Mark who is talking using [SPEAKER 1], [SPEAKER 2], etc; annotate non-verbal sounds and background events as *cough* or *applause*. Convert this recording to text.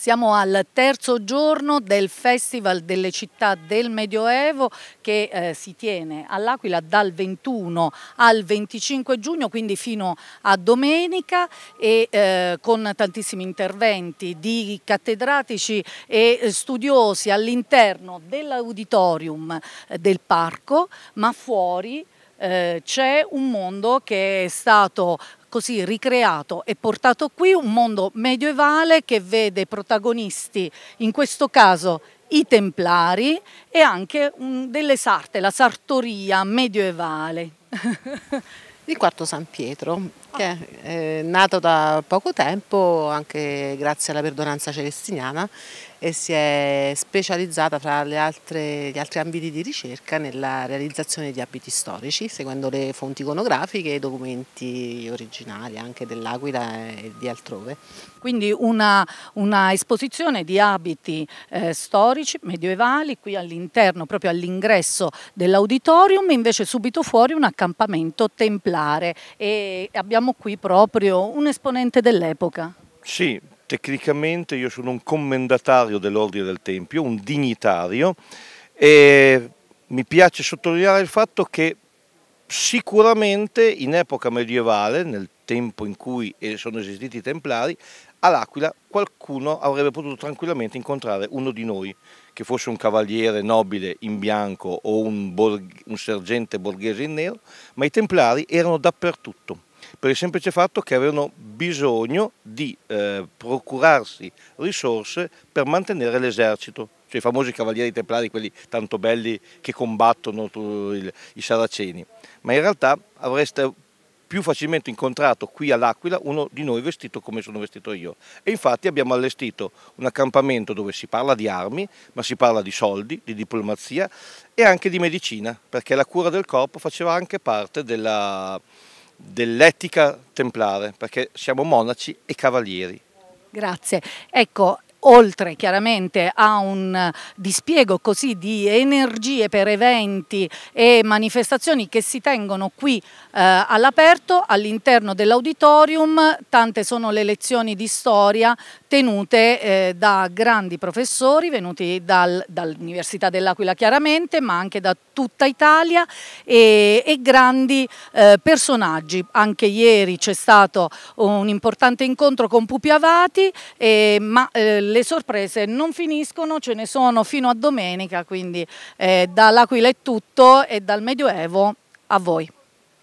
[SPEAKER 1] Siamo al terzo giorno del Festival delle città del Medioevo che eh, si tiene all'Aquila dal 21 al 25 giugno, quindi fino a domenica e eh, con tantissimi interventi di cattedratici e studiosi all'interno dell'auditorium eh, del parco, ma fuori eh, c'è un mondo che è stato così ricreato e portato qui un mondo medioevale che vede protagonisti, in questo caso i templari e anche un, mm, delle sarte, la sartoria medioevale.
[SPEAKER 2] di *laughs* Quarto San Pietro, che è eh, nato da poco tempo anche grazie alla perdonanza celestiniana e si è specializzata fra altre, gli altri ambiti di ricerca nella realizzazione di abiti storici, seguendo le fonti iconografiche e i documenti originari anche dell'Aquila e di altrove. Quindi una,
[SPEAKER 1] una esposizione di abiti eh, storici medievali qui all'interno, proprio all'ingresso dell'auditorium, invece subito fuori un accampamento templare e abbiamo qui proprio un esponente dell'epoca.
[SPEAKER 3] Sì, Tecnicamente io sono un commendatario dell'Ordine del Tempio, un dignitario e mi piace sottolineare il fatto che sicuramente in epoca medievale, nel tempo in cui eh, sono esistiti i Templari, all'Aquila qualcuno avrebbe potuto tranquillamente incontrare uno di noi, che fosse un cavaliere nobile in bianco o un, borg un sergente borghese in nero, ma i Templari erano dappertutto per il semplice fatto che avevano bisogno di eh, procurarsi risorse per mantenere l'esercito, cioè i famosi cavalieri templari, quelli tanto belli che combattono il, i saraceni, ma in realtà avreste più facilmente incontrato qui all'Aquila uno di noi vestito come sono vestito io. E infatti abbiamo allestito un accampamento dove si parla di armi, ma si parla di soldi, di diplomazia e anche di medicina, perché la cura del corpo faceva anche parte della, dell'etica templare, perché siamo monaci e cavalieri.
[SPEAKER 1] Grazie. Ecco, oltre chiaramente a un dispiego così di energie per eventi e manifestazioni che si tengono qui eh, all'aperto, all'interno dell'auditorium, tante sono le lezioni di storia tenute eh, da grandi professori venuti dal, dall'Università dell'Aquila chiaramente, ma anche da tutta Italia e, e grandi eh, personaggi. Anche ieri c'è stato un importante incontro con Pupi Avati, eh, ma eh, le sorprese non finiscono, ce ne sono fino a domenica, quindi eh, dall'Aquila è tutto e dal Medioevo a voi.